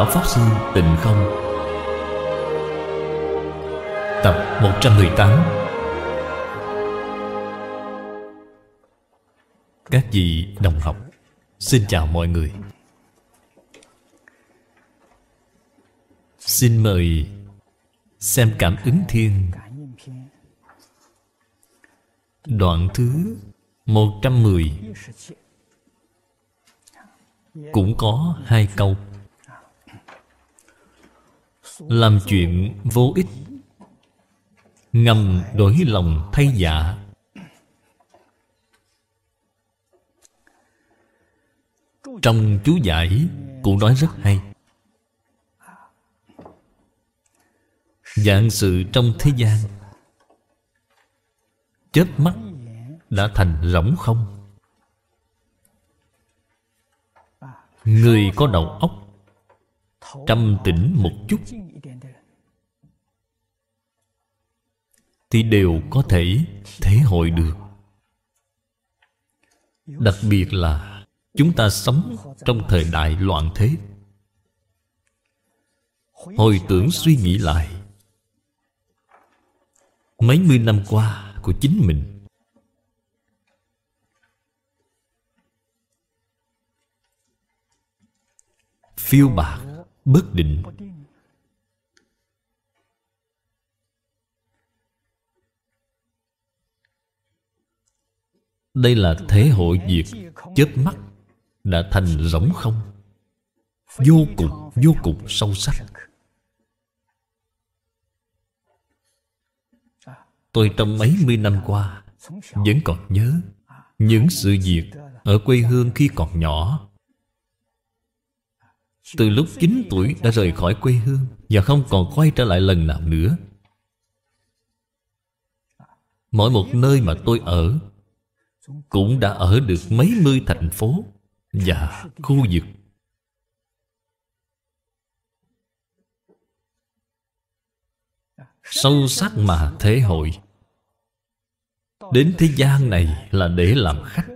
Lão Pháp Sư Tịnh Không Tập 118 Các vị đồng học Xin chào mọi người Xin mời xem cảm ứng thiên Đoạn thứ 110 Cũng có hai câu làm chuyện vô ích Ngầm đổi lòng thay giả. Trong chú giải cũng nói rất hay Dạng sự trong thế gian chết mắt đã thành rỗng không Người có đầu óc Trầm tĩnh một chút Thì đều có thể thể hội được Đặc biệt là Chúng ta sống trong thời đại loạn thế Hồi tưởng suy nghĩ lại Mấy mươi năm qua của chính mình Phiêu bạc bất định đây là thế hội diệt chớp mắt đã thành rỗng không vô cùng vô cùng sâu sắc tôi trong mấy mươi năm qua vẫn còn nhớ những sự việc ở quê hương khi còn nhỏ từ lúc 9 tuổi đã rời khỏi quê hương Và không còn quay trở lại lần nào nữa Mỗi một nơi mà tôi ở Cũng đã ở được mấy mươi thành phố Và khu vực Sâu sắc mà thế hội Đến thế gian này là để làm khách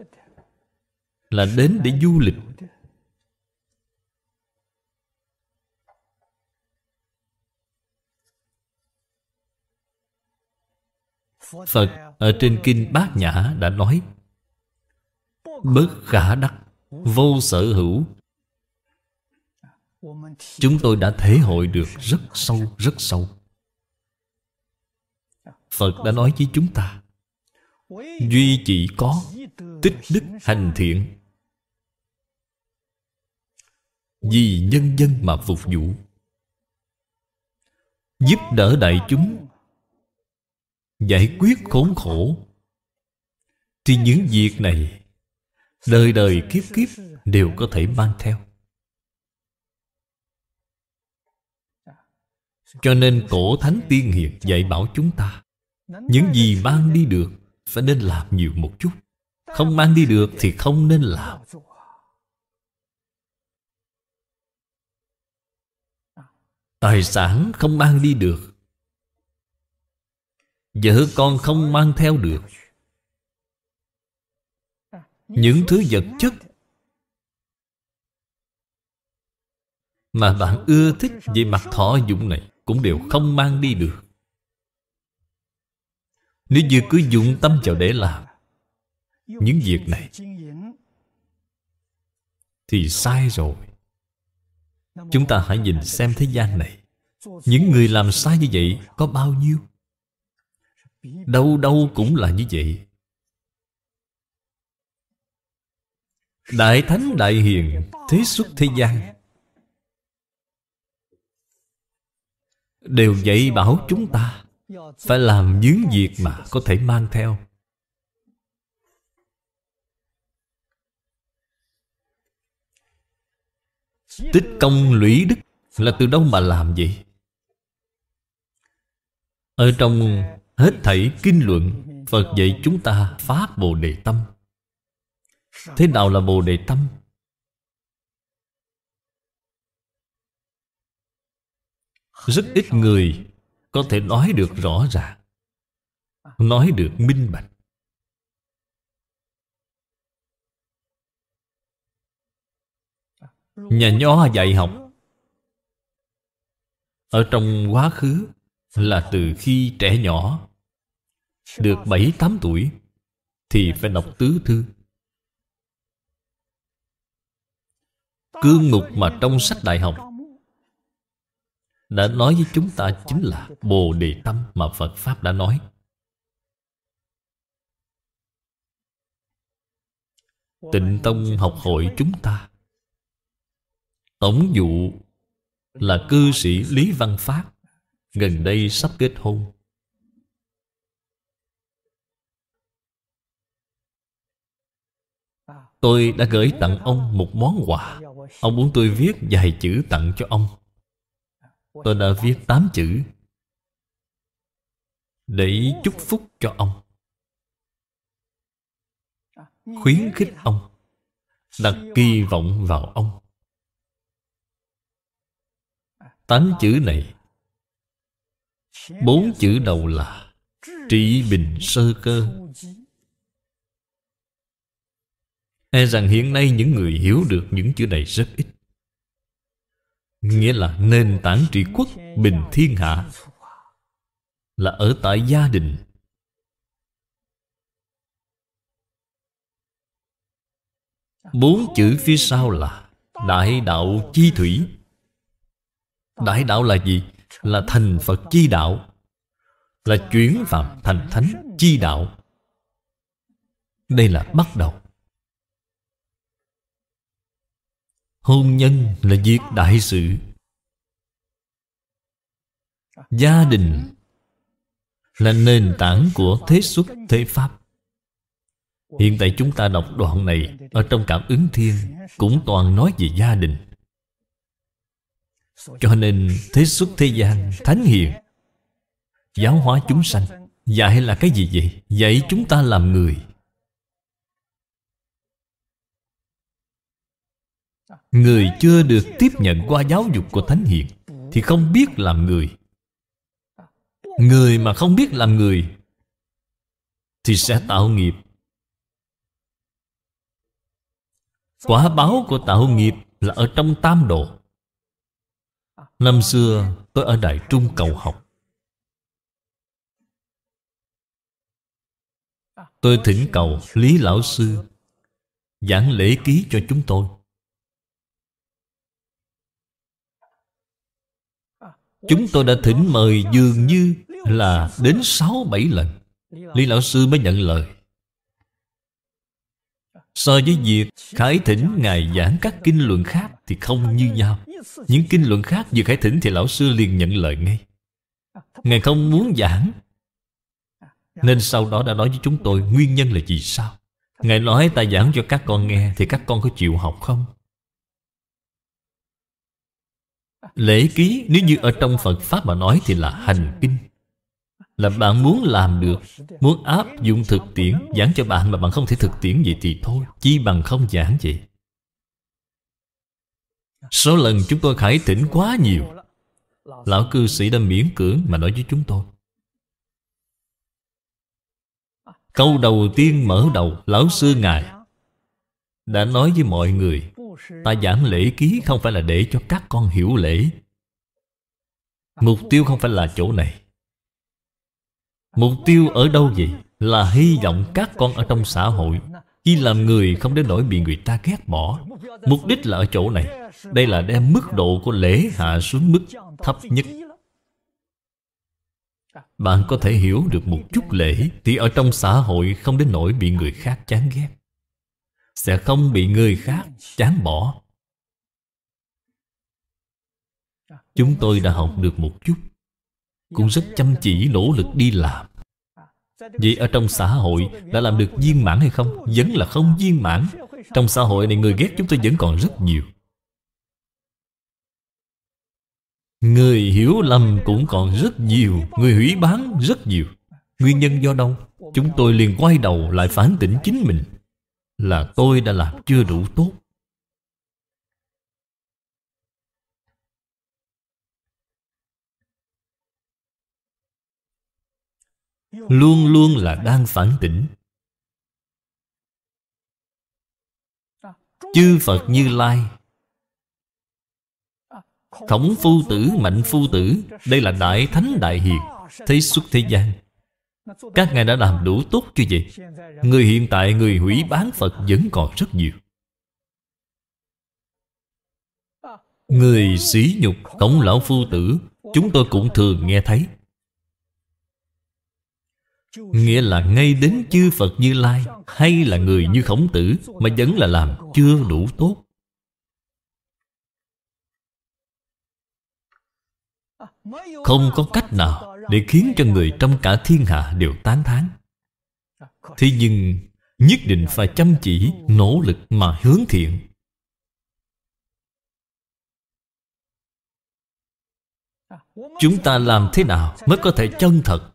Là đến để du lịch Phật ở trên Kinh Bát Nhã đã nói Bất khả đắc, vô sở hữu Chúng tôi đã thể hội được rất sâu, rất sâu Phật đã nói với chúng ta Duy chỉ có tích đức hành thiện Vì nhân dân mà phục vụ Giúp đỡ đại chúng giải quyết khốn khổ thì những việc này đời đời kiếp kiếp đều có thể mang theo cho nên cổ thánh tiên hiền dạy bảo chúng ta những gì mang đi được phải nên làm nhiều một chút không mang đi được thì không nên làm tài sản không mang đi được Vợ con không mang theo được Những thứ vật chất Mà bạn ưa thích về mặt thọ dụng này Cũng đều không mang đi được Nếu như cứ dụng tâm vào để làm Những việc này Thì sai rồi Chúng ta hãy nhìn xem thế gian này Những người làm sai như vậy có bao nhiêu Đâu đâu cũng là như vậy Đại Thánh Đại Hiền Thế xuất thế gian Đều dạy bảo chúng ta Phải làm những việc mà có thể mang theo Tích công lũy đức Là từ đâu mà làm vậy Ở trong Hết thảy kinh luận Phật dạy chúng ta phát Bồ Đề Tâm Thế nào là Bồ Đề Tâm? Rất ít người có thể nói được rõ ràng Nói được minh bạch Nhà nho dạy học Ở trong quá khứ là từ khi trẻ nhỏ được 7-8 tuổi thì phải đọc tứ thư cương mục mà trong sách đại học đã nói với chúng ta chính là bồ đề tâm mà phật pháp đã nói tịnh tông học hội chúng ta tổng dụ là cư sĩ lý văn pháp gần đây sắp kết hôn tôi đã gửi tặng ông một món quà ông muốn tôi viết vài chữ tặng cho ông tôi đã viết tám chữ để chúc phúc cho ông khuyến khích ông đặt kỳ vọng vào ông tám chữ này Bốn chữ đầu là Trị bình sơ cơ E rằng hiện nay những người hiểu được những chữ này rất ít Nghĩa là nền tảng trị quốc bình thiên hạ Là ở tại gia đình Bốn chữ phía sau là Đại đạo chi thủy Đại đạo là gì? là thành Phật chi đạo Là chuyển phạm thành thánh chi đạo Đây là bắt đầu Hôn nhân là việc đại sự Gia đình là nền tảng của thế xuất thế pháp Hiện tại chúng ta đọc đoạn này Ở trong cảm ứng thiên Cũng toàn nói về gia đình cho nên thế xuất thế gian Thánh hiền Giáo hóa chúng sanh Dạy là cái gì vậy? Dạy chúng ta làm người Người chưa được tiếp nhận qua giáo dục của Thánh Hiền Thì không biết làm người Người mà không biết làm người Thì sẽ tạo nghiệp Quả báo của tạo nghiệp là ở trong tam độ Năm xưa tôi ở Đại Trung cầu học Tôi thỉnh cầu Lý Lão Sư Giảng lễ ký cho chúng tôi Chúng tôi đã thỉnh mời dường như là đến 6-7 lần Lý Lão Sư mới nhận lời So với việc khải thỉnh Ngài giảng các kinh luận khác Thì không như nhau những kinh luận khác vừa khải thỉnh Thì lão sư liền nhận lời ngay Ngài không muốn giảng Nên sau đó đã nói với chúng tôi Nguyên nhân là gì sao Ngài nói ta giảng cho các con nghe Thì các con có chịu học không Lễ ký nếu như ở trong Phật Pháp mà nói Thì là hành kinh Là bạn muốn làm được Muốn áp dụng thực tiễn Giảng cho bạn mà bạn không thể thực tiễn vậy thì thôi Chi bằng không giảng vậy Số lần chúng tôi khải tỉnh quá nhiều Lão cư sĩ đã miễn cưỡng mà nói với chúng tôi Câu đầu tiên mở đầu Lão sư ngài Đã nói với mọi người Ta giảng lễ ký không phải là để cho các con hiểu lễ Mục tiêu không phải là chỗ này Mục tiêu ở đâu vậy? Là hy vọng các con ở trong xã hội khi làm người không đến nỗi bị người ta ghét bỏ Mục đích là ở chỗ này Đây là đem mức độ của lễ hạ xuống mức thấp nhất Bạn có thể hiểu được một chút lễ Thì ở trong xã hội không đến nỗi bị người khác chán ghét Sẽ không bị người khác chán bỏ Chúng tôi đã học được một chút Cũng rất chăm chỉ nỗ lực đi làm Vậy ở trong xã hội đã làm được viên mãn hay không? Vẫn là không viên mãn Trong xã hội này người ghét chúng tôi vẫn còn rất nhiều Người hiểu lầm cũng còn rất nhiều Người hủy bán rất nhiều Nguyên nhân do đâu? Chúng tôi liền quay đầu lại phản tỉnh chính mình Là tôi đã làm chưa đủ tốt luôn luôn là đang phản tỉnh chư phật như lai khổng phu tử mạnh phu tử đây là đại thánh đại hiền thế xuất thế gian các ngài đã làm đủ tốt chưa vậy người hiện tại người hủy bán phật vẫn còn rất nhiều người sỉ nhục khổng lão phu tử chúng tôi cũng thường nghe thấy Nghĩa là ngay đến chư Phật Như Lai Hay là người như khổng tử Mà vẫn là làm chưa đủ tốt Không có cách nào Để khiến cho người trong cả thiên hạ đều tán thán Thế nhưng Nhất định phải chăm chỉ Nỗ lực mà hướng thiện Chúng ta làm thế nào Mới có thể chân thật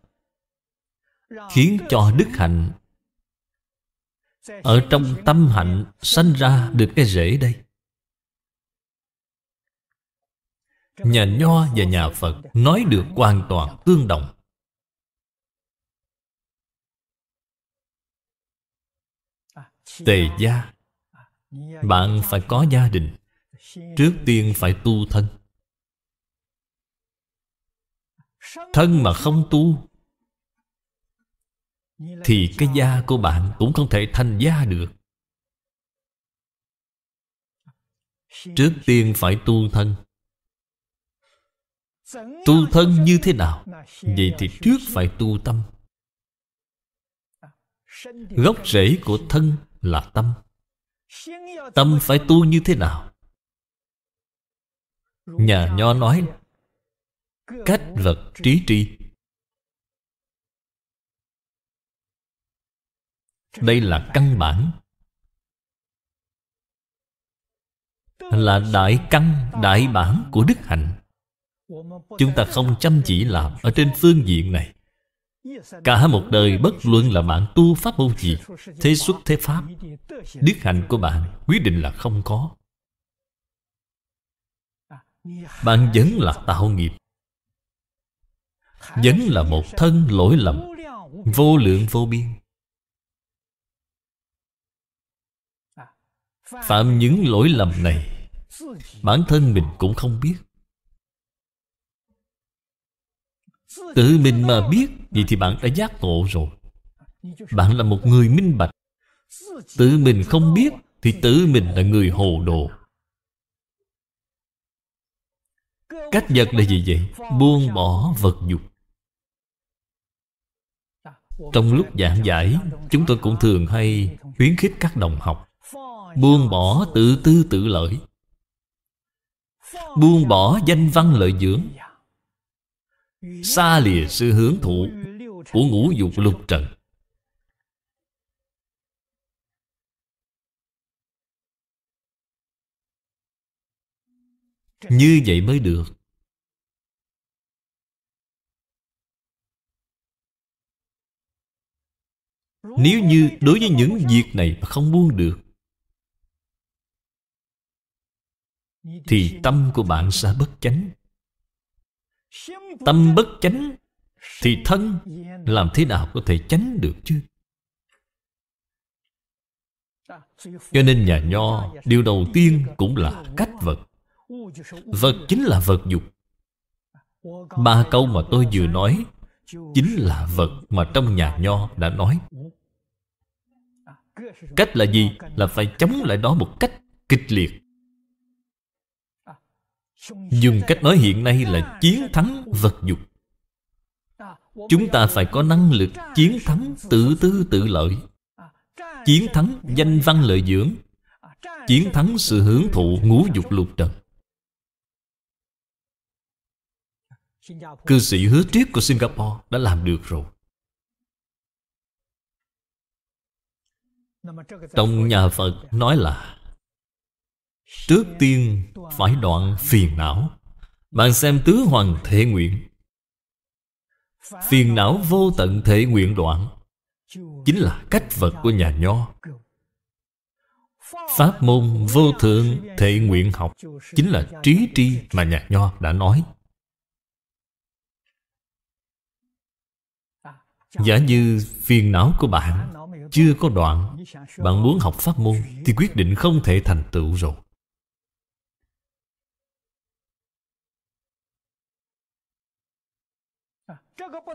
khiến cho đức hạnh ở trong tâm hạnh sanh ra được cái rễ đây nhà nho và nhà phật nói được hoàn toàn tương đồng tề gia bạn phải có gia đình trước tiên phải tu thân thân mà không tu thì cái da của bạn cũng không thể thành da được trước tiên phải tu thân tu thân như thế nào vậy thì trước phải tu tâm gốc rễ của thân là tâm tâm phải tu như thế nào nhà nho nói cách vật trí tri đây là căn bản là đại căn đại bản của đức hạnh chúng ta không chăm chỉ làm ở trên phương diện này cả một đời bất luận là bạn tu pháp môn gì thế xuất thế pháp đức hạnh của bạn quyết định là không có bạn vẫn là tạo nghiệp vẫn là một thân lỗi lầm vô lượng vô biên Phạm những lỗi lầm này Bản thân mình cũng không biết Tự mình mà biết Vậy thì bạn đã giác ngộ rồi Bạn là một người minh bạch Tự mình không biết Thì tự mình là người hồ đồ Cách vật là gì vậy? Buông bỏ vật dục Trong lúc giảng giải Chúng tôi cũng thường hay khuyến khích các đồng học Buông bỏ tự tư tự lợi Buông bỏ danh văn lợi dưỡng Xa lìa sự hưởng thụ Của ngũ dục lục trần Như vậy mới được Nếu như đối với những việc này mà không buông được thì tâm của bạn sẽ bất chánh tâm bất chánh thì thân làm thế nào có thể chánh được chứ cho nên nhà nho điều đầu tiên cũng là cách vật vật chính là vật dục ba câu mà tôi vừa nói chính là vật mà trong nhà nho đã nói cách là gì là phải chống lại đó một cách kịch liệt dùng cách nói hiện nay là chiến thắng vật dục chúng ta phải có năng lực chiến thắng tự tư tự lợi chiến thắng danh văn lợi dưỡng chiến thắng sự hưởng thụ ngũ dục lục trần cư sĩ hứa triết của singapore đã làm được rồi trong nhà phật nói là Trước tiên phải đoạn phiền não Bạn xem tứ hoàng thể nguyện Phiền não vô tận thể nguyện đoạn Chính là cách vật của nhà nho Pháp môn vô thượng thể nguyện học Chính là trí tri mà nhà nho đã nói Giả như phiền não của bạn chưa có đoạn Bạn muốn học pháp môn Thì quyết định không thể thành tựu rồi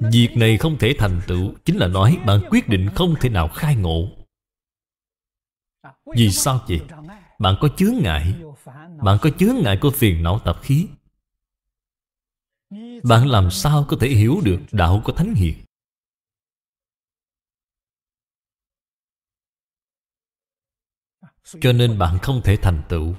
Việc này không thể thành tựu Chính là nói bạn quyết định không thể nào khai ngộ Vì sao vậy? Bạn có chướng ngại Bạn có chướng ngại của phiền não tập khí Bạn làm sao có thể hiểu được đạo của Thánh Hiền Cho nên bạn không thể thành tựu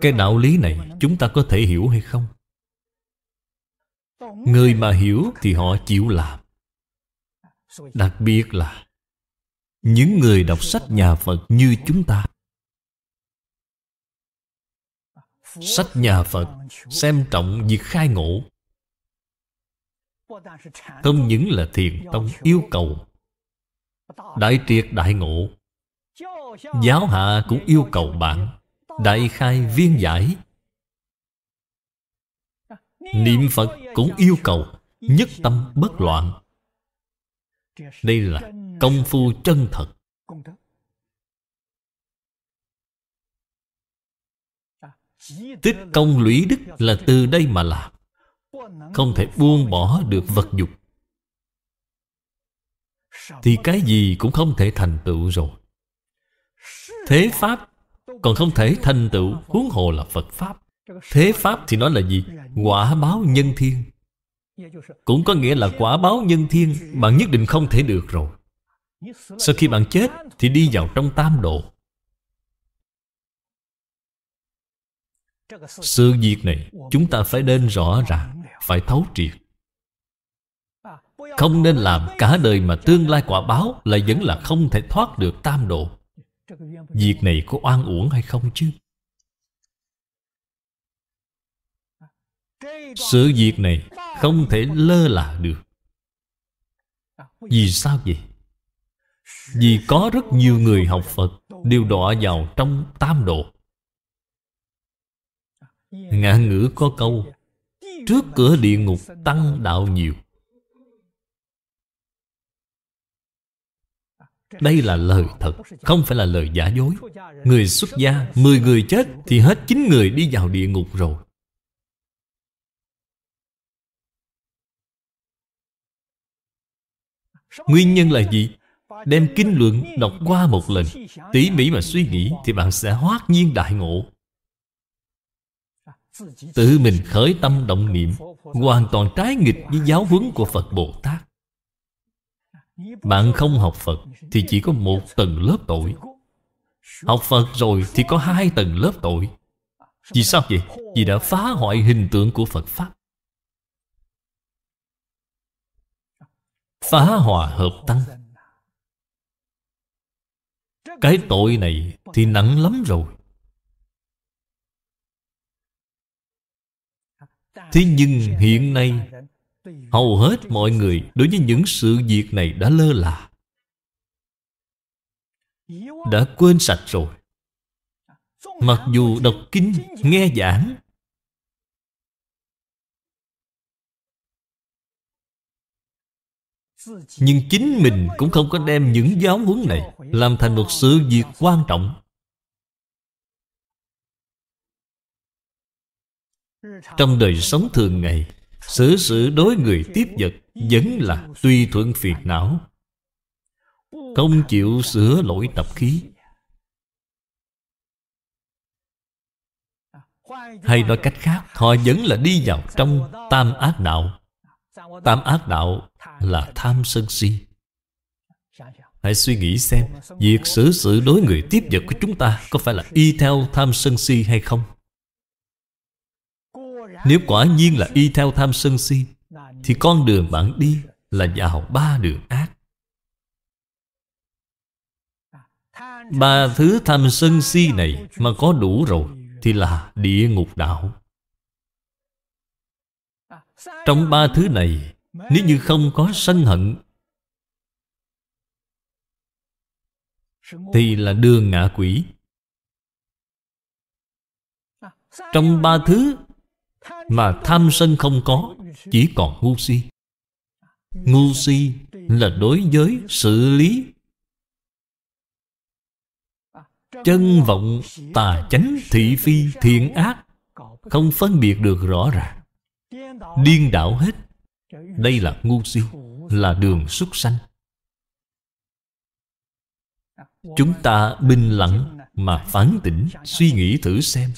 cái đạo lý này chúng ta có thể hiểu hay không người mà hiểu thì họ chịu làm đặc biệt là những người đọc sách nhà phật như chúng ta sách nhà phật xem trọng việc khai ngộ không những là thiền tông yêu cầu đại triệt đại ngộ giáo hạ cũng yêu cầu bạn Đại khai viên giải Niệm Phật cũng yêu cầu Nhất tâm bất loạn Đây là công phu chân thật Tích công lũy đức là từ đây mà làm Không thể buông bỏ được vật dục Thì cái gì cũng không thể thành tựu rồi Thế Pháp còn không thể thành tựu huống hồ là Phật Pháp Thế Pháp thì nói là gì? Quả báo nhân thiên Cũng có nghĩa là quả báo nhân thiên Bạn nhất định không thể được rồi Sau khi bạn chết Thì đi vào trong tam độ Sự việc này Chúng ta phải nên rõ ràng Phải thấu triệt Không nên làm cả đời mà tương lai quả báo là vẫn là không thể thoát được tam độ việc này có oan uổng hay không chứ sự việc này không thể lơ là được vì sao vậy vì có rất nhiều người học phật đều đọa vào trong tam độ ngạn ngữ có câu trước cửa địa ngục tăng đạo nhiều Đây là lời thật Không phải là lời giả dối Người xuất gia 10 người chết Thì hết 9 người đi vào địa ngục rồi Nguyên nhân là gì? Đem kinh luận đọc qua một lần Tỉ mỉ mà suy nghĩ Thì bạn sẽ hoát nhiên đại ngộ Tự mình khởi tâm động niệm Hoàn toàn trái nghịch với giáo huấn của Phật Bồ Tát bạn không học Phật Thì chỉ có một tầng lớp tội Học Phật rồi thì có hai tầng lớp tội Vì sao vậy? Vì đã phá hoại hình tượng của Phật Pháp Phá hòa hợp tăng Cái tội này thì nặng lắm rồi Thế nhưng hiện nay hầu hết mọi người đối với những sự việc này đã lơ là đã quên sạch rồi mặc dù đọc kinh nghe giảng nhưng chính mình cũng không có đem những giáo huấn này làm thành một sự việc quan trọng trong đời sống thường ngày Xử sự đối người tiếp vật Vẫn là tùy thuận phiền não Không chịu sửa lỗi tập khí Hay nói cách khác Họ vẫn là đi vào trong tam ác đạo Tam ác đạo là tham sân si Hãy suy nghĩ xem Việc xử sự đối người tiếp vật của chúng ta Có phải là y theo tham sân si hay không nếu quả nhiên là y theo tham sân si Thì con đường bạn đi là vào ba đường ác Ba thứ tham sân si này mà có đủ rồi Thì là địa ngục đạo Trong ba thứ này Nếu như không có sân hận Thì là đường ngạ quỷ Trong ba thứ mà tham sân không có Chỉ còn ngu si Ngu si là đối với xử lý Chân vọng tà chánh thị phi thiện ác Không phân biệt được rõ ràng Điên đảo hết Đây là ngu si Là đường xuất sanh Chúng ta bình lặng mà phán tỉnh suy nghĩ thử xem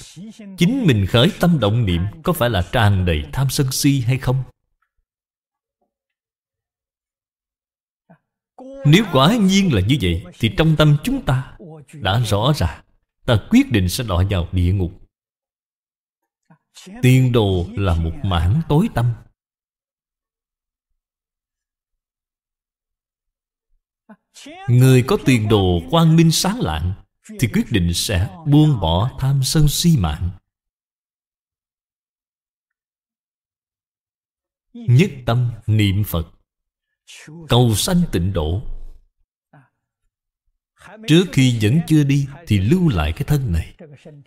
chính mình khởi tâm động niệm có phải là tràn đầy tham sân si hay không nếu quả nhiên là như vậy thì trong tâm chúng ta đã rõ ràng ta quyết định sẽ đọa vào địa ngục tiên đồ là một mảng tối tâm người có tiền đồ quang minh sáng lạng thì quyết định sẽ buông bỏ tham sân si mạng nhất tâm niệm phật cầu sanh tịnh độ trước khi vẫn chưa đi thì lưu lại cái thân này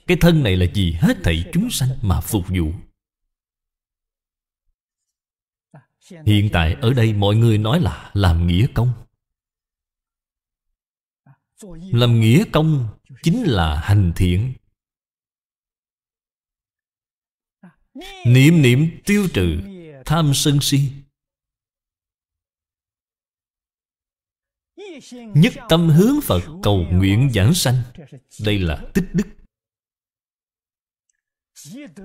cái thân này là gì hết thảy chúng sanh mà phục vụ hiện tại ở đây mọi người nói là làm nghĩa công làm nghĩa công chính là hành thiện niệm niệm tiêu trừ tham sân si nhất tâm hướng phật cầu nguyện giảng sanh đây là tích đức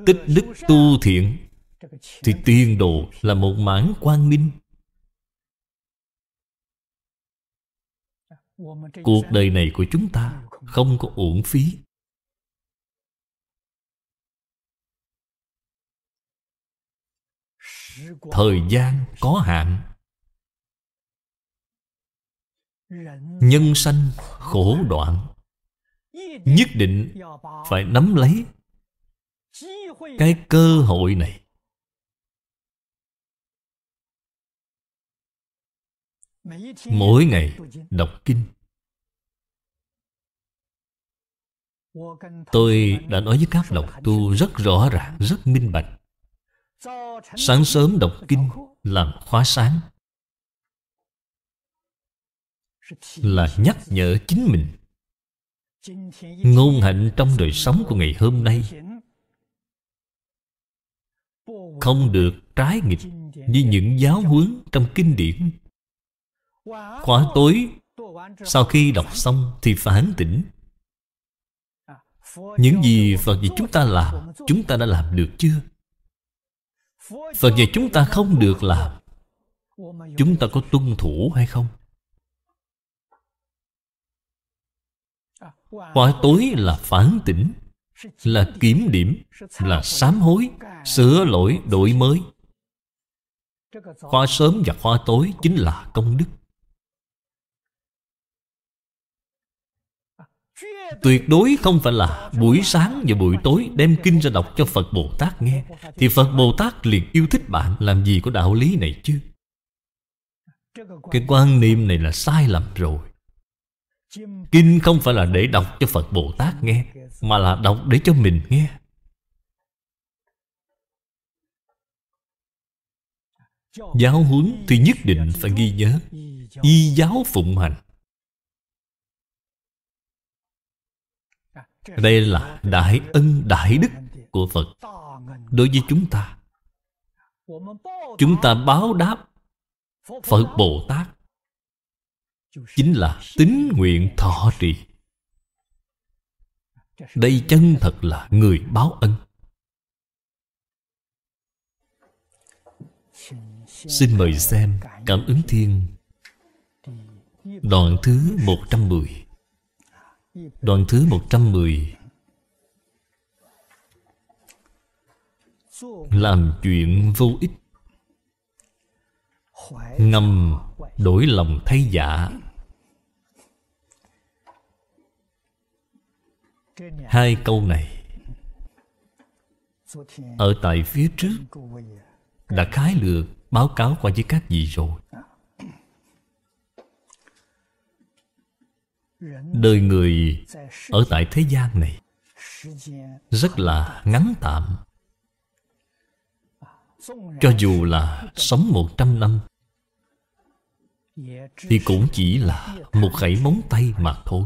tích đức tu thiện thì tiền đồ là một mãn quang minh cuộc đời này của chúng ta không có uổng phí thời gian có hạn nhân sanh khổ đoạn nhất định phải nắm lấy cái cơ hội này mỗi ngày đọc kinh tôi đã nói với các đồng tu rất rõ ràng rất minh bạch sáng sớm đọc kinh làm khóa sáng là nhắc nhở chính mình ngôn hạnh trong đời sống của ngày hôm nay không được trái nghịch như những giáo huấn trong kinh điển Khóa tối Sau khi đọc xong thì phản tỉnh Những gì Phật dạy chúng ta làm Chúng ta đã làm được chưa Phật dạy chúng ta không được làm Chúng ta có tuân thủ hay không Khóa tối là phản tỉnh Là kiểm điểm Là sám hối Sửa lỗi đổi mới Khóa sớm và khóa tối chính là công đức Tuyệt đối không phải là buổi sáng và buổi tối đem kinh ra đọc cho Phật Bồ Tát nghe Thì Phật Bồ Tát liền yêu thích bạn làm gì có đạo lý này chứ Cái quan niệm này là sai lầm rồi Kinh không phải là để đọc cho Phật Bồ Tát nghe Mà là đọc để cho mình nghe Giáo huấn thì nhất định phải ghi nhớ Y giáo phụng hành Đây là đại ân đại đức của Phật Đối với chúng ta Chúng ta báo đáp Phật Bồ Tát Chính là tín nguyện thọ trì Đây chân thật là người báo ân Xin mời xem Cảm ứng Thiên Đoạn thứ 110 Đoạn thứ 110 Làm chuyện vô ích Ngâm đổi lòng thay giả Hai câu này Ở tại phía trước Đã khái lược báo cáo qua với các vị rồi đời người ở tại thế gian này rất là ngắn tạm cho dù là sống một trăm năm thì cũng chỉ là một khẩy móng tay mà thôi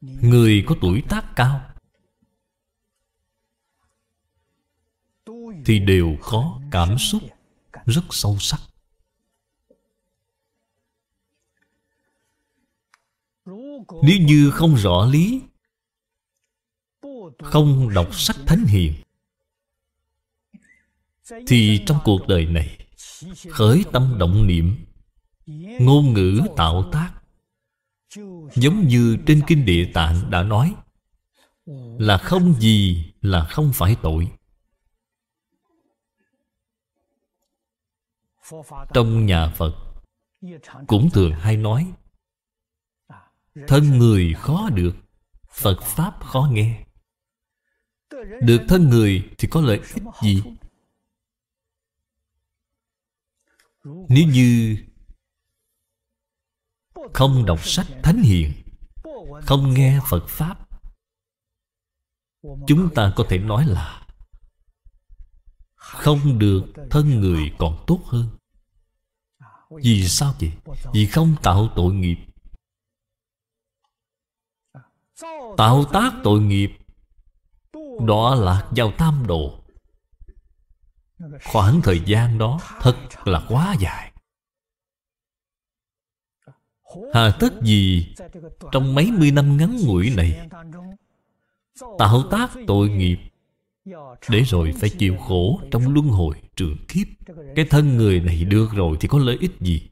người có tuổi tác cao thì đều có cảm xúc rất sâu sắc Nếu như không rõ lý Không đọc sách thánh hiền Thì trong cuộc đời này Khởi tâm động niệm Ngôn ngữ tạo tác Giống như trên Kinh Địa Tạng đã nói Là không gì là không phải tội Trong nhà Phật Cũng thường hay nói Thân người khó được Phật Pháp khó nghe Được thân người thì có lợi ích gì? Nếu như Không đọc sách Thánh Hiền Không nghe Phật Pháp Chúng ta có thể nói là Không được thân người còn tốt hơn Vì sao vậy? Vì không tạo tội nghiệp Tạo tác tội nghiệp Đó là vào tam độ Khoảng thời gian đó thật là quá dài Hà tất gì Trong mấy mươi năm ngắn ngủi này Tạo tác tội nghiệp Để rồi phải chịu khổ trong luân hồi trường kiếp Cái thân người này được rồi thì có lợi ích gì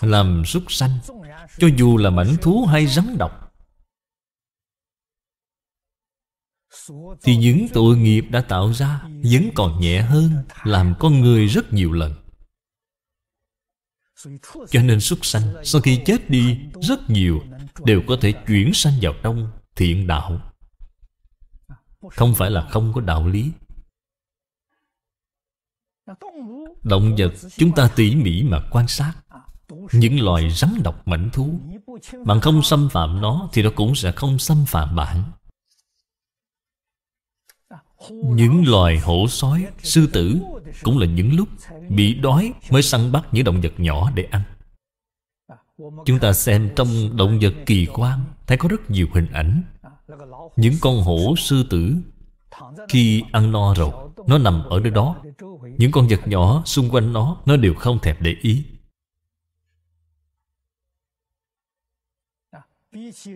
làm súc sanh cho dù là mảnh thú hay rắn độc thì những tội nghiệp đã tạo ra vẫn còn nhẹ hơn làm con người rất nhiều lần cho nên súc sanh sau khi chết đi rất nhiều đều có thể chuyển sanh vào trong thiện đạo không phải là không có đạo lý động vật chúng ta tỉ mỉ mà quan sát những loài rắn độc mảnh thú Bạn không xâm phạm nó Thì nó cũng sẽ không xâm phạm bạn Những loài hổ sói, sư tử Cũng là những lúc bị đói Mới săn bắt những động vật nhỏ để ăn Chúng ta xem trong động vật kỳ quan Thấy có rất nhiều hình ảnh Những con hổ sư tử Khi ăn no rồi Nó nằm ở nơi đó Những con vật nhỏ xung quanh nó Nó đều không thèm để ý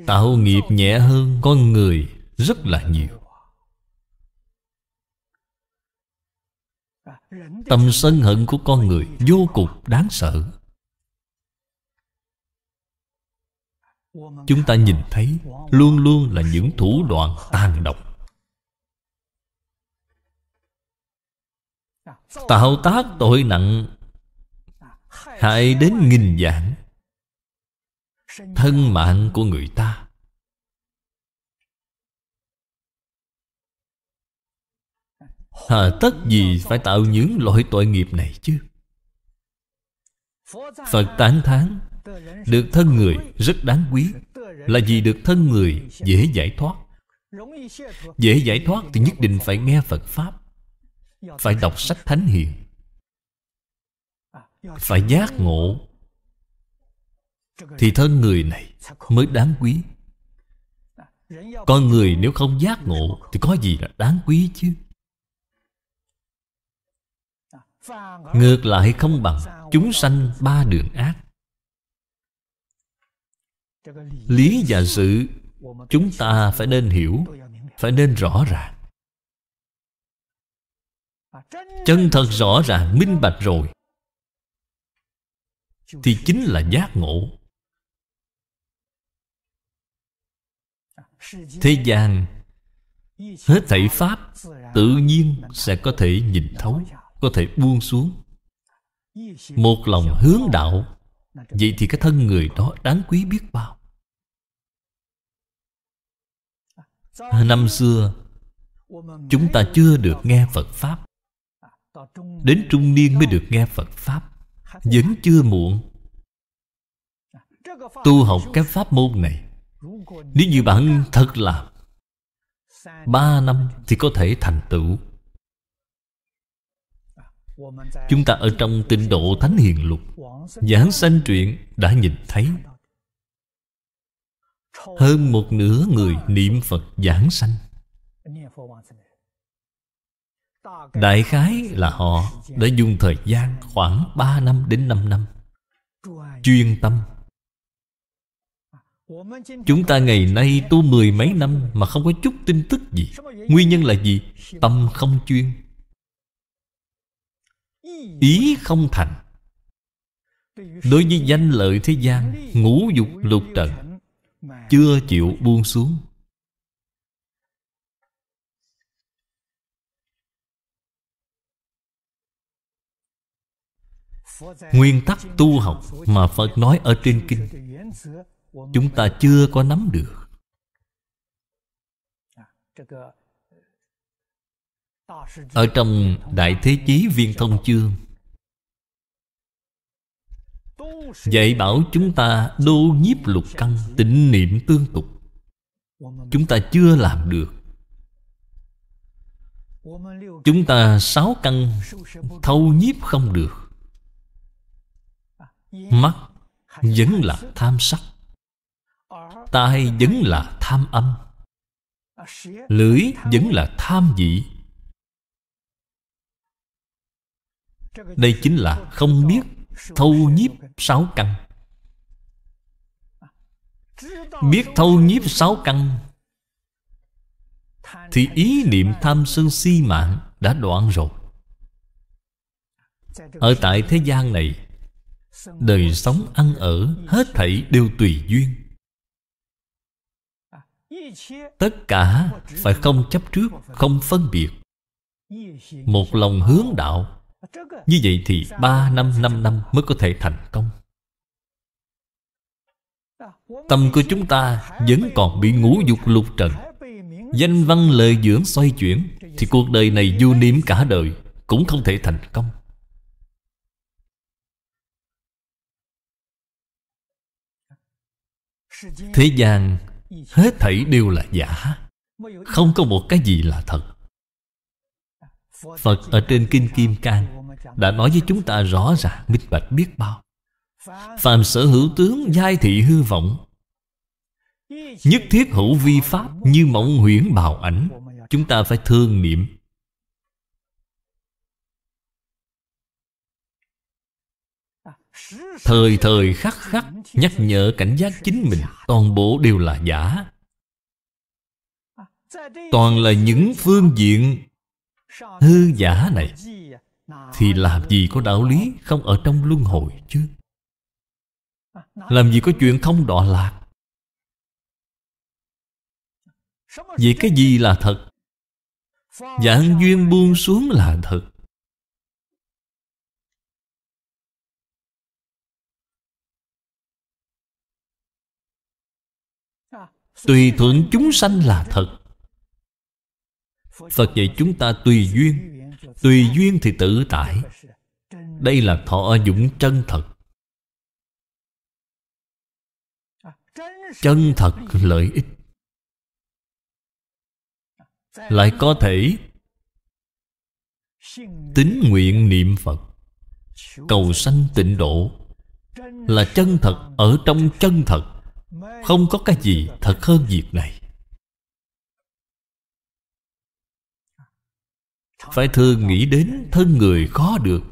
Tạo nghiệp nhẹ hơn con người rất là nhiều Tâm sân hận của con người vô cùng đáng sợ Chúng ta nhìn thấy Luôn luôn là những thủ đoạn tàn độc Tạo tác tội nặng Hại đến nghìn dạng thân mạng của người ta hà tất gì phải tạo những loại tội nghiệp này chứ phật tán thán được thân người rất đáng quý là vì được thân người dễ giải thoát dễ giải thoát thì nhất định phải nghe phật pháp phải đọc sách thánh hiền phải giác ngộ thì thân người này mới đáng quý con người nếu không giác ngộ thì có gì là đáng quý chứ ngược lại không bằng chúng sanh ba đường ác lý và sự chúng ta phải nên hiểu phải nên rõ ràng chân thật rõ ràng minh bạch rồi thì chính là giác ngộ Thế gian Hết thảy Pháp Tự nhiên sẽ có thể nhìn thấu Có thể buông xuống Một lòng hướng đạo Vậy thì cái thân người đó đáng quý biết bao Năm xưa Chúng ta chưa được nghe Phật Pháp Đến trung niên mới được nghe Phật Pháp Vẫn chưa muộn Tu học các pháp môn này nếu như bạn thật làm Ba năm thì có thể thành tựu Chúng ta ở trong tinh độ Thánh Hiền Lục Giảng sanh truyện đã nhìn thấy Hơn một nửa người niệm Phật giảng sanh Đại khái là họ đã dùng thời gian khoảng 3 năm đến 5 năm Chuyên tâm Chúng ta ngày nay tu mười mấy năm Mà không có chút tin tức gì Nguyên nhân là gì? Tâm không chuyên Ý không thành Đối với danh lợi thế gian Ngũ dục lục trần Chưa chịu buông xuống Nguyên tắc tu học mà Phật nói ở trên kinh chúng ta chưa có nắm được ở trong đại thế chí viên thông chương dạy bảo chúng ta đô nhiếp lục căn tịnh niệm tương tục chúng ta chưa làm được chúng ta sáu căn thâu nhiếp không được mắt vẫn là tham sắc Tai vẫn là tham âm Lưỡi vẫn là tham vị Đây chính là không biết Thâu nhiếp sáu căn Biết thâu nhiếp sáu căn Thì ý niệm tham sân si mạng đã đoạn rồi Ở tại thế gian này Đời sống ăn ở Hết thảy đều tùy duyên tất cả phải không chấp trước không phân biệt một lòng hướng đạo như vậy thì 3 năm 5 năm mới có thể thành công Tâm của chúng ta vẫn còn bị ngũ dục lục trần Danh văn lời dưỡng xoay chuyển Thì cuộc đời này du niệm cả đời Cũng không thể thành công Thế gian hết thảy đều là giả không có một cái gì là thật phật ở trên kinh kim cang đã nói với chúng ta rõ ràng minh bạch biết bao phàm sở hữu tướng giai thị hư vọng nhất thiết hữu vi pháp như mộng huyễn bào ảnh chúng ta phải thương niệm Thời thời khắc khắc Nhắc nhở cảnh giác chính mình Toàn bộ đều là giả Toàn là những phương diện Hư giả này Thì làm gì có đạo lý Không ở trong luân hồi chứ Làm gì có chuyện không đọa lạc Vậy cái gì là thật Dạng duyên buông xuống là thật Tùy thuận chúng sanh là thật Phật dạy chúng ta tùy duyên Tùy duyên thì tự tại Đây là thọ dũng chân thật Chân thật lợi ích Lại có thể Tín nguyện niệm Phật Cầu sanh tịnh độ Là chân thật ở trong chân thật không có cái gì thật hơn việc này phải thường nghĩ đến thân người khó được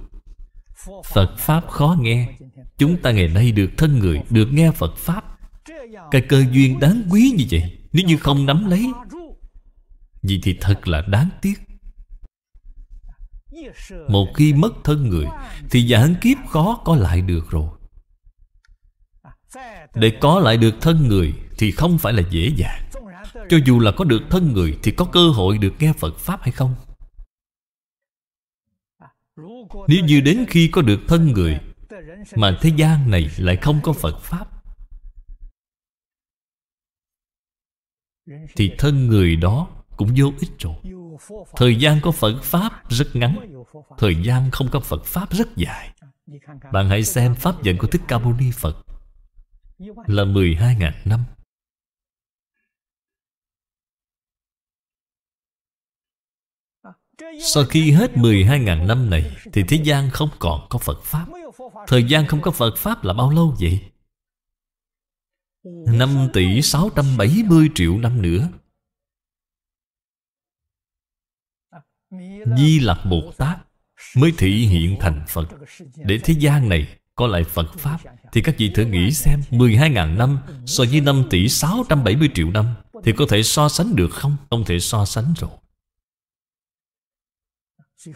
phật pháp khó nghe chúng ta ngày nay được thân người được nghe phật pháp cái cơ duyên đáng quý như vậy nếu như không nắm lấy vì thì thật là đáng tiếc Một khi mất thân người Thì giảng kiếp khó có lại được rồi để có lại được thân người Thì không phải là dễ dàng Cho dù là có được thân người Thì có cơ hội được nghe Phật Pháp hay không Nếu như đến khi có được thân người Mà thế gian này lại không có Phật Pháp Thì thân người đó cũng vô ích rồi Thời gian có Phật Pháp rất ngắn Thời gian không có Phật Pháp rất dài Bạn hãy xem Pháp dẫn của Thích Ca Mâu Ni Phật là 12.000 năm. Sau khi hết 12.000 năm này Thì thế gian không còn có Phật Pháp Thời gian không có Phật Pháp là bao lâu vậy? 5 tỷ 670 triệu năm nữa Di Lặc Bồ Tát Mới thị hiện thành Phật Để thế gian này có lại Phật Pháp Thì các vị thử nghĩ xem 12.000 năm so với 5 tỷ 670 triệu năm Thì có thể so sánh được không? Không thể so sánh rồi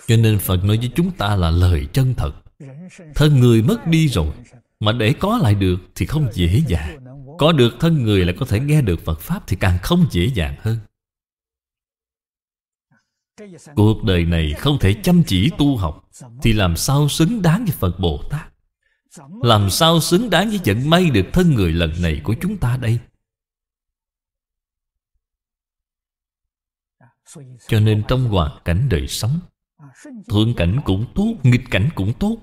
Cho nên Phật nói với chúng ta là lời chân thật Thân người mất đi rồi Mà để có lại được thì không dễ dàng Có được thân người là có thể nghe được Phật Pháp Thì càng không dễ dàng hơn Cuộc đời này không thể chăm chỉ tu học Thì làm sao xứng đáng với Phật Bồ Tát làm sao xứng đáng với vận may được thân người lần này của chúng ta đây Cho nên trong hoàn cảnh đời sống Thượng cảnh cũng tốt, nghịch cảnh cũng tốt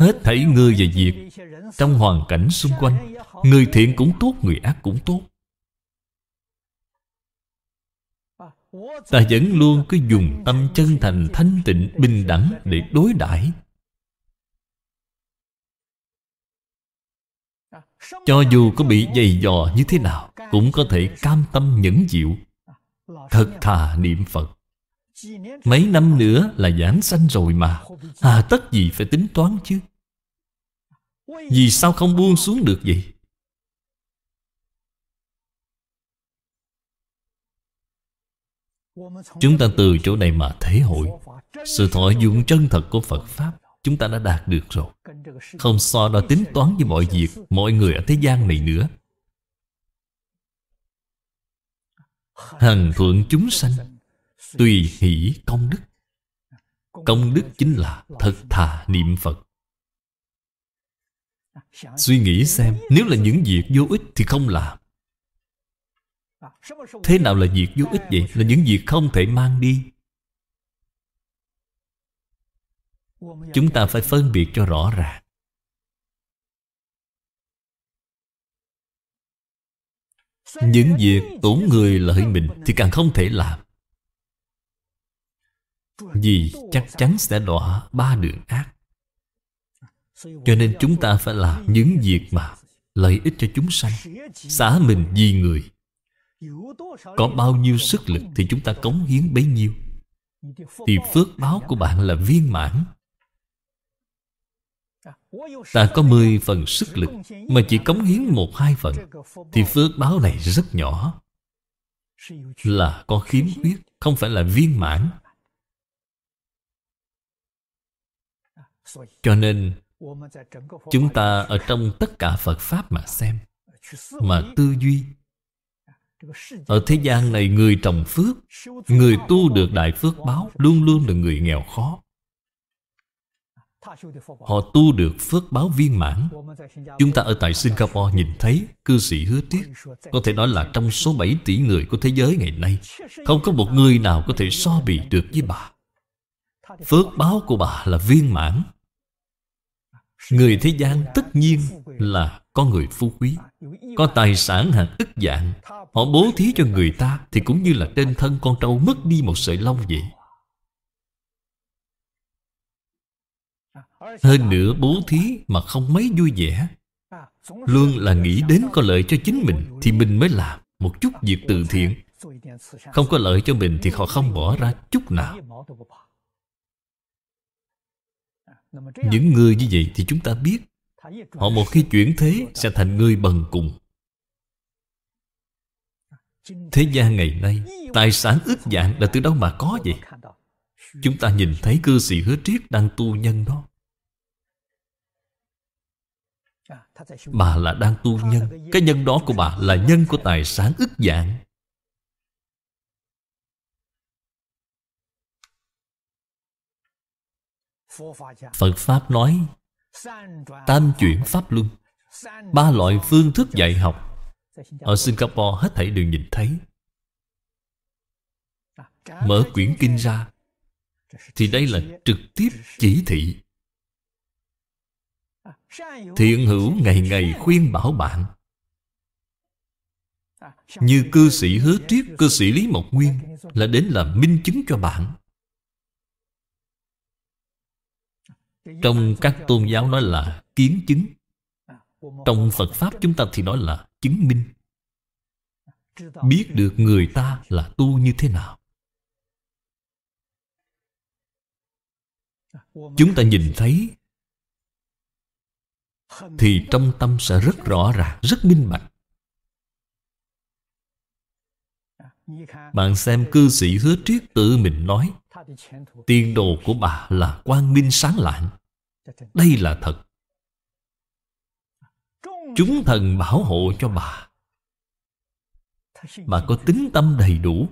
Hết thảy người và việc Trong hoàn cảnh xung quanh Người thiện cũng tốt, người ác cũng tốt Ta vẫn luôn cứ dùng tâm chân thành thanh tịnh, bình đẳng Để đối đãi Cho dù có bị dày dò như thế nào Cũng có thể cam tâm nhẫn chịu Thật thà niệm Phật Mấy năm nữa là giảng sanh rồi mà Hà tất gì phải tính toán chứ Vì sao không buông xuống được vậy Chúng ta từ chỗ này mà thể hội Sự thọ dụng chân thật của Phật Pháp chúng ta đã đạt được rồi Không so đo tính toán với mọi việc Mọi người ở thế gian này nữa Hằng thuận chúng sanh Tùy hỷ công đức Công đức chính là thật thà niệm Phật Suy nghĩ xem Nếu là những việc vô ích thì không làm Thế nào là việc vô ích vậy? Là những việc không thể mang đi chúng ta phải phân biệt cho rõ ràng những việc tổn người lợi mình thì càng không thể làm vì chắc chắn sẽ đọa ba đường ác cho nên chúng ta phải làm những việc mà lợi ích cho chúng sanh xả mình vì người có bao nhiêu sức lực thì chúng ta cống hiến bấy nhiêu thì phước báo của bạn là viên mãn Ta có 10 phần sức lực Mà chỉ cống hiến một hai phần Thì phước báo này rất nhỏ Là có khiếm khuyết Không phải là viên mãn Cho nên Chúng ta ở trong tất cả Phật Pháp mà xem Mà tư duy Ở thế gian này người trồng phước Người tu được đại phước báo Luôn luôn là người nghèo khó Họ tu được phước báo viên mãn Chúng ta ở tại Singapore nhìn thấy cư sĩ hứa tiếc Có thể nói là trong số 7 tỷ người của thế giới ngày nay Không có một người nào có thể so bì được với bà Phước báo của bà là viên mãn Người thế gian tất nhiên là có người phú quý Có tài sản hạng ức dạng Họ bố thí cho người ta Thì cũng như là trên thân con trâu mất đi một sợi lông vậy Hơn nữa bố thí mà không mấy vui vẻ Luôn là nghĩ đến có lợi cho chính mình Thì mình mới làm một chút việc từ thiện Không có lợi cho mình thì họ không bỏ ra chút nào Những người như vậy thì chúng ta biết Họ một khi chuyển thế sẽ thành người bần cùng Thế gian ngày nay Tài sản ước dạng là từ đâu mà có vậy Chúng ta nhìn thấy cư sĩ hứa triết đang tu nhân đó Bà là đang tu nhân Cái nhân đó của bà là nhân của tài sản ức dạng Phật Pháp nói Tam chuyển Pháp Luân Ba loại phương thức dạy học Ở Singapore hết thảy đều nhìn thấy Mở quyển kinh ra Thì đây là trực tiếp chỉ thị thiện hữu ngày ngày khuyên bảo bạn như cư sĩ hứa triết cư sĩ lý mộc nguyên là đến làm minh chứng cho bạn trong các tôn giáo nói là kiến chứng trong phật pháp chúng ta thì nói là chứng minh biết được người ta là tu như thế nào chúng ta nhìn thấy thì trong tâm sẽ rất rõ ràng rất minh bạch bạn xem cư sĩ hứa triết tự mình nói tiền đồ của bà là quang minh sáng lạng đây là thật chúng thần bảo hộ cho bà bà có tính tâm đầy đủ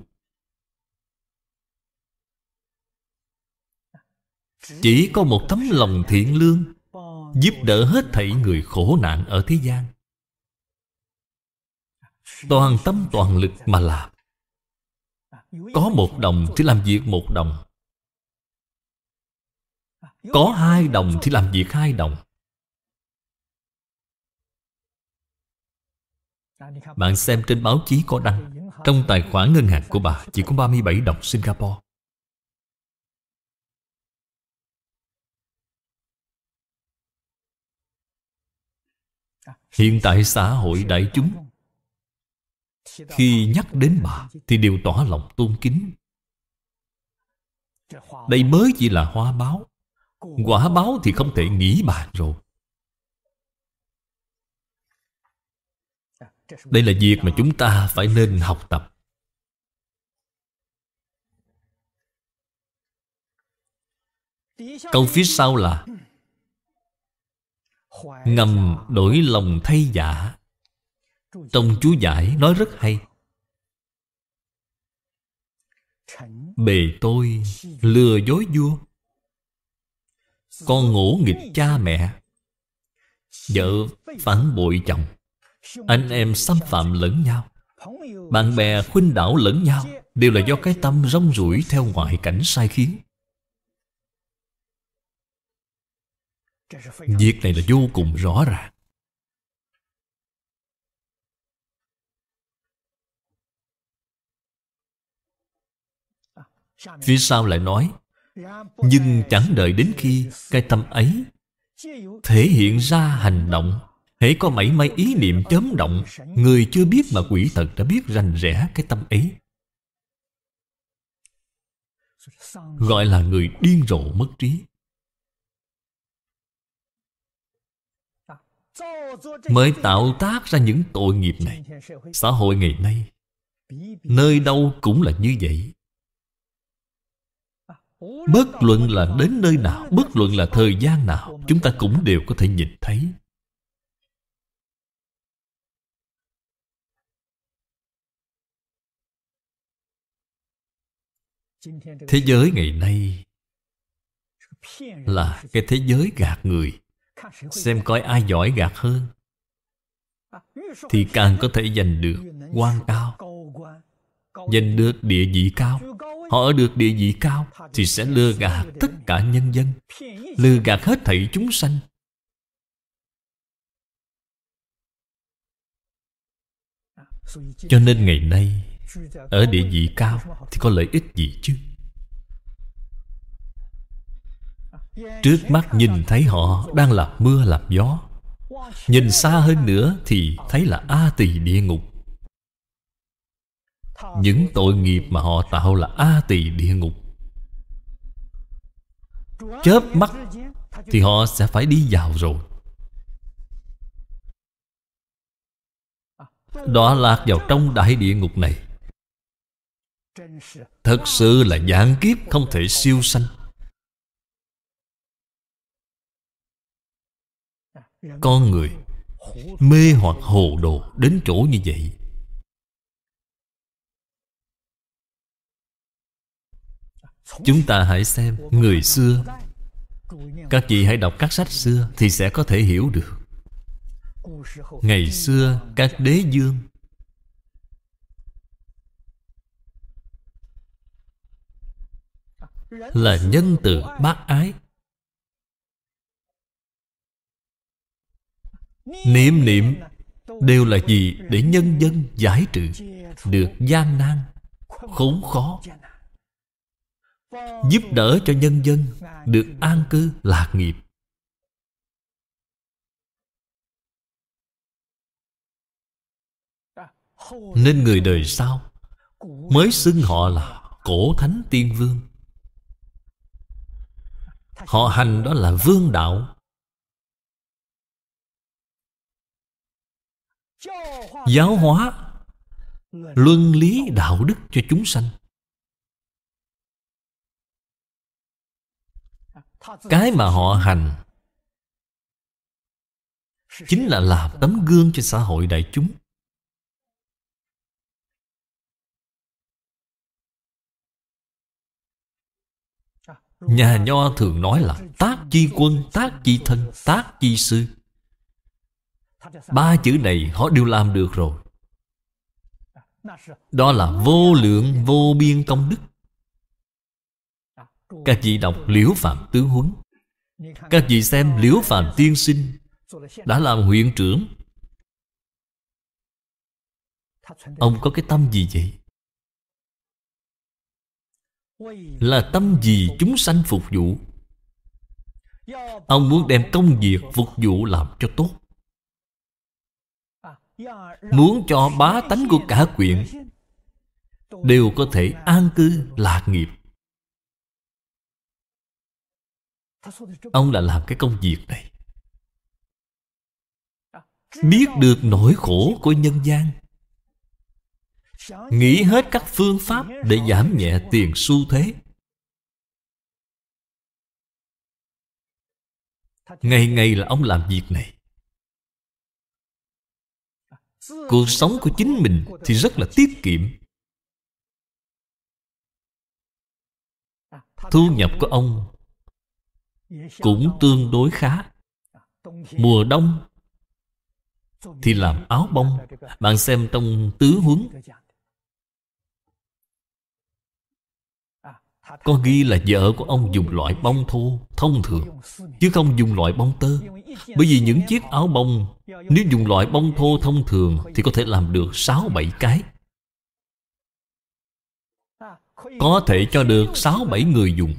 chỉ có một tấm lòng thiện lương Giúp đỡ hết thảy người khổ nạn ở thế gian Toàn tâm toàn lực mà làm Có một đồng thì làm việc một đồng Có hai đồng thì làm việc hai đồng Bạn xem trên báo chí có đăng Trong tài khoản ngân hàng của bà chỉ có 37 đồng Singapore Hiện tại xã hội đại chúng Khi nhắc đến bà Thì đều tỏ lòng tôn kính Đây mới chỉ là hoa báo Quả báo thì không thể nghĩ bàn rồi Đây là việc mà chúng ta phải nên học tập Câu phía sau là Ngầm đổi lòng thay giả Trong chú giải nói rất hay Bề tôi lừa dối vua Con ngủ nghịch cha mẹ Vợ phản bội chồng Anh em xâm phạm lẫn nhau Bạn bè khuynh đảo lẫn nhau Đều là do cái tâm rong rủi theo ngoại cảnh sai khiến Việc này là vô cùng rõ ràng Phía sau lại nói Nhưng chẳng đợi đến khi Cái tâm ấy Thể hiện ra hành động Hãy có mảy may ý niệm chớm động Người chưa biết mà quỷ thật đã biết rành rẽ cái tâm ấy Gọi là người điên rồ mất trí mới tạo tác ra những tội nghiệp này xã hội ngày nay nơi đâu cũng là như vậy bất luận là đến nơi nào bất luận là thời gian nào chúng ta cũng đều có thể nhìn thấy thế giới ngày nay là cái thế giới gạt người xem coi ai giỏi gạt hơn thì càng có thể giành được quan cao giành được địa vị cao họ ở được địa vị cao thì sẽ lừa gạt tất cả nhân dân lừa gạt hết thảy chúng sanh cho nên ngày nay ở địa vị cao thì có lợi ích gì chứ Trước mắt nhìn thấy họ đang lập mưa lập gió Nhìn xa hơn nữa thì thấy là A tỳ địa ngục Những tội nghiệp mà họ tạo là A tỳ địa ngục Chớp mắt Thì họ sẽ phải đi vào rồi Đọa lạc vào trong đại địa ngục này Thật sự là dạng kiếp không thể siêu sanh con người mê hoặc hồ đồ đến chỗ như vậy chúng ta hãy xem người xưa các chị hãy đọc các sách xưa thì sẽ có thể hiểu được ngày xưa các đế dương là nhân từ bác ái Niệm niệm đều là gì để nhân dân giải trừ Được gian nan, khốn khó Giúp đỡ cho nhân dân được an cư lạc nghiệp Nên người đời sau Mới xưng họ là cổ thánh tiên vương Họ hành đó là vương đạo giáo hóa luân lý đạo đức cho chúng sanh cái mà họ hành chính là làm tấm gương cho xã hội đại chúng nhà nho thường nói là tác chi quân tác chi thân tác chi sư Ba chữ này họ đều làm được rồi Đó là vô lượng vô biên công đức Các vị đọc Liễu Phạm Tướng Huấn Các vị xem Liễu Phạm Tiên Sinh Đã làm huyện trưởng Ông có cái tâm gì vậy? Là tâm gì chúng sanh phục vụ Ông muốn đem công việc phục vụ làm cho tốt muốn cho bá tánh của cả quyện đều có thể an cư lạc nghiệp ông là làm cái công việc này biết được nỗi khổ của nhân gian nghĩ hết các phương pháp để giảm nhẹ tiền xu thế ngày ngày là ông làm việc này cuộc sống của chính mình thì rất là tiết kiệm thu nhập của ông cũng tương đối khá mùa đông thì làm áo bông bạn xem trong tứ huấn Có ghi là vợ của ông dùng loại bông thô Thông thường Chứ không dùng loại bông tơ Bởi vì những chiếc áo bông Nếu dùng loại bông thô thông thường Thì có thể làm được 6-7 cái Có thể cho được 6-7 người dùng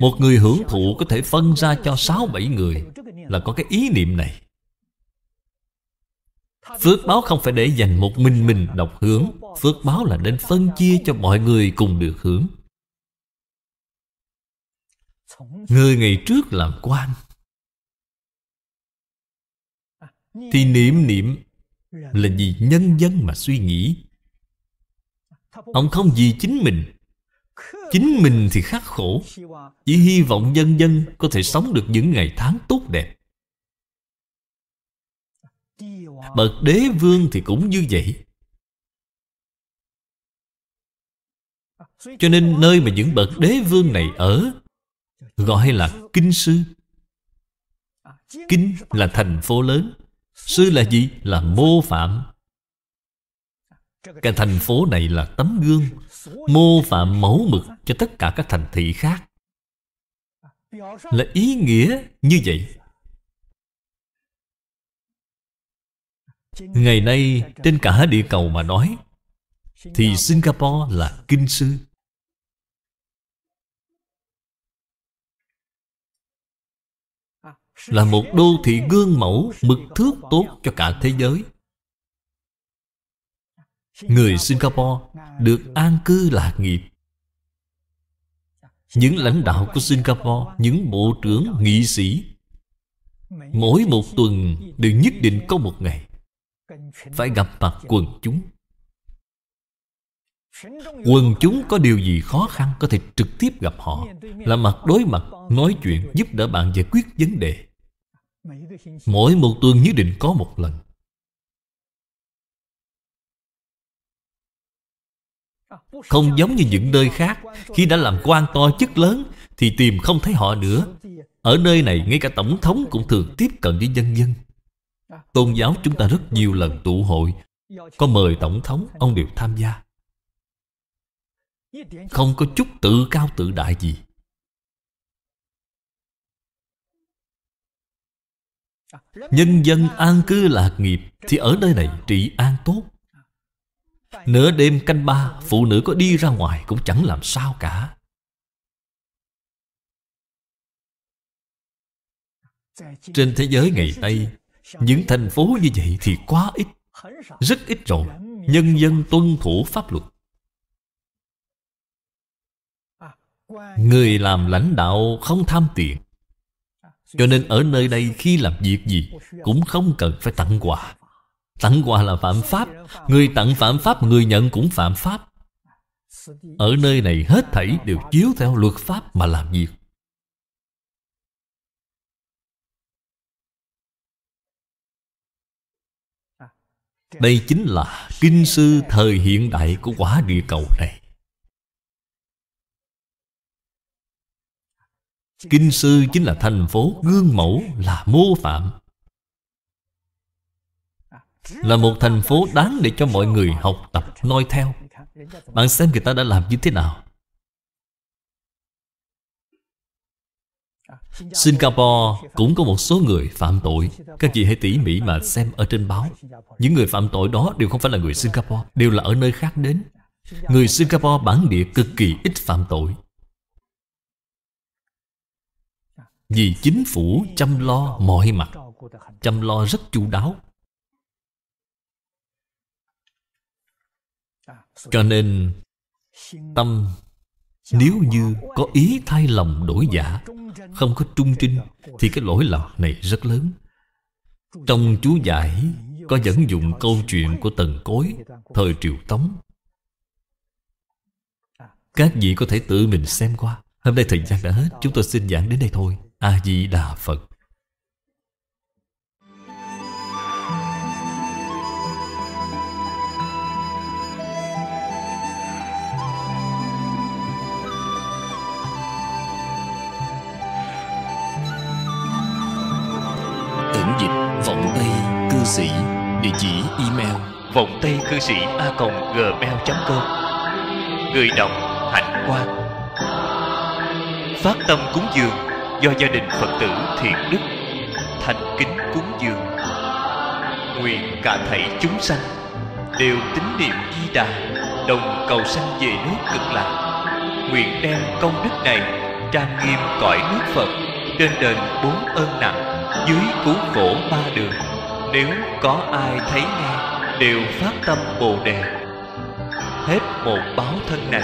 Một người hưởng thụ có thể phân ra cho 6-7 người Là có cái ý niệm này Phước báo không phải để dành một mình mình độc hưởng Phước báo là nên phân chia cho mọi người cùng được hưởng người ngày trước làm quan à, thì niệm niệm là vì nhân dân mà suy nghĩ à, ông không vì chính mình chính mình thì khắc khổ chỉ hy vọng nhân dân có thể sống được những ngày tháng tốt đẹp à, bậc đế vương thì cũng như vậy cho nên nơi mà những bậc đế vương này ở gọi là kinh sư kinh là thành phố lớn sư là gì là mô phạm cái thành phố này là tấm gương mô phạm mẫu mực cho tất cả các thành thị khác là ý nghĩa như vậy ngày nay trên cả địa cầu mà nói thì singapore là kinh sư Là một đô thị gương mẫu Mực thước tốt cho cả thế giới Người Singapore được an cư lạc nghiệp Những lãnh đạo của Singapore Những bộ trưởng, nghị sĩ Mỗi một tuần đều nhất định có một ngày Phải gặp mặt quần chúng Quần chúng có điều gì khó khăn Có thể trực tiếp gặp họ Là mặt đối mặt Nói chuyện giúp đỡ bạn giải quyết vấn đề Mỗi một tuần nhất định có một lần Không giống như những nơi khác Khi đã làm quan to chức lớn Thì tìm không thấy họ nữa Ở nơi này ngay cả tổng thống cũng thường tiếp cận với dân dân Tôn giáo chúng ta rất nhiều lần tụ hội Có mời tổng thống Ông đều tham gia Không có chút tự cao tự đại gì Nhân dân an cư lạc nghiệp Thì ở nơi này trị an tốt Nửa đêm canh ba Phụ nữ có đi ra ngoài cũng chẳng làm sao cả Trên thế giới ngày nay Những thành phố như vậy thì quá ít Rất ít rồi Nhân dân tuân thủ pháp luật Người làm lãnh đạo không tham tiền cho nên ở nơi đây khi làm việc gì Cũng không cần phải tặng quà Tặng quà là phạm pháp Người tặng phạm pháp Người nhận cũng phạm pháp Ở nơi này hết thảy đều chiếu theo luật pháp mà làm việc Đây chính là kinh sư thời hiện đại của quả địa cầu này Kinh sư chính là thành phố Gương mẫu là mô phạm Là một thành phố đáng để cho mọi người học tập noi theo Bạn xem người ta đã làm như thế nào Singapore cũng có một số người phạm tội Các chị hãy tỉ mỉ mà xem ở trên báo Những người phạm tội đó đều không phải là người Singapore Đều là ở nơi khác đến Người Singapore bản địa cực kỳ ít phạm tội Vì chính phủ chăm lo mọi mặt Chăm lo rất chu đáo Cho nên Tâm Nếu như có ý thay lòng đổi giả Không có trung trinh Thì cái lỗi lầm này rất lớn Trong chú giải Có dẫn dụng câu chuyện của Tần Cối Thời Triều Tống Các vị có thể tự mình xem qua Hôm nay thời gian đã hết Chúng tôi xin giảng đến đây thôi A-di-đà Phật Tẩn dịch Vọng Tây Cư Sĩ Địa chỉ email Vọng Tây Cư Sĩ A gmail.com Người đọc Hạnh Quang Phát tâm cúng dường do gia đình phật tử thiện đức thành kính cúng dường nguyện cả thảy chúng sanh đều tín niệm di đà đồng cầu sanh về nước cực lạc nguyện đem công đức này trang nghiêm cõi nước phật trên đền bốn ơn nặng dưới cứu khổ ba đường nếu có ai thấy nghe đều phát tâm bồ đề hết một báo thân này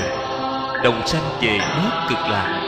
đồng sanh về nước cực lạc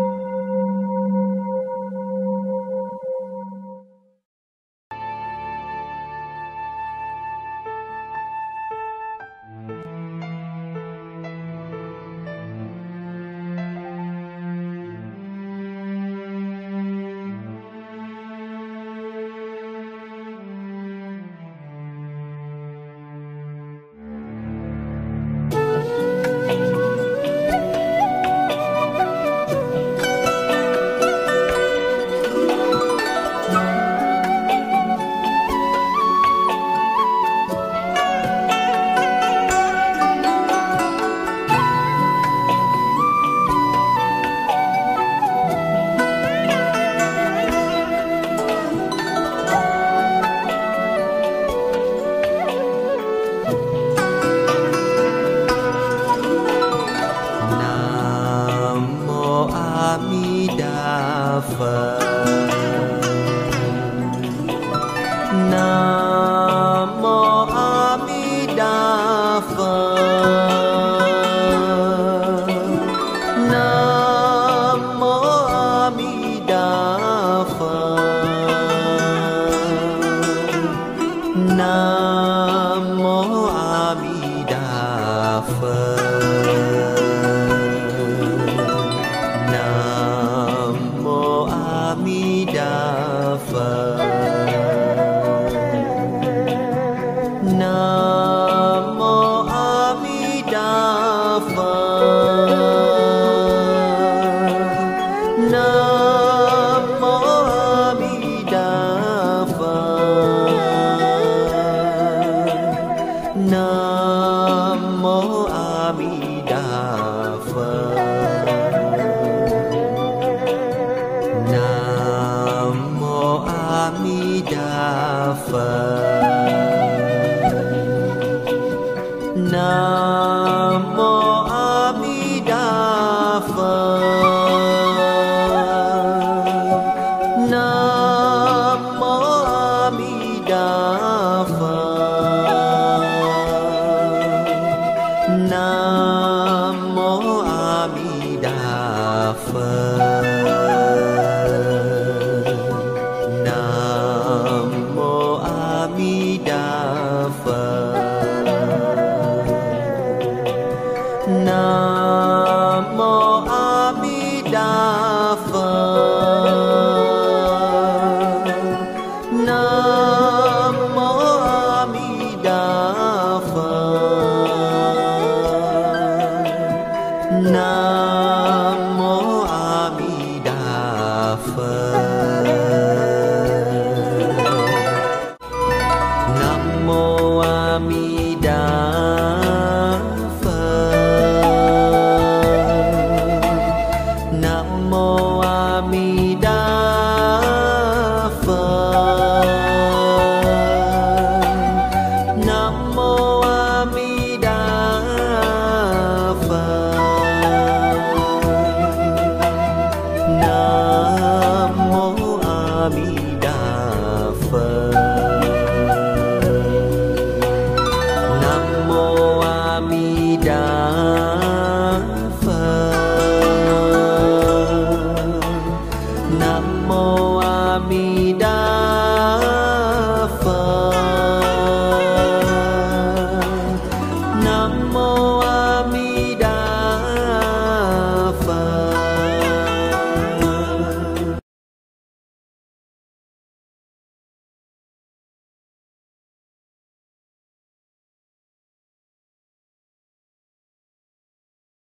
ना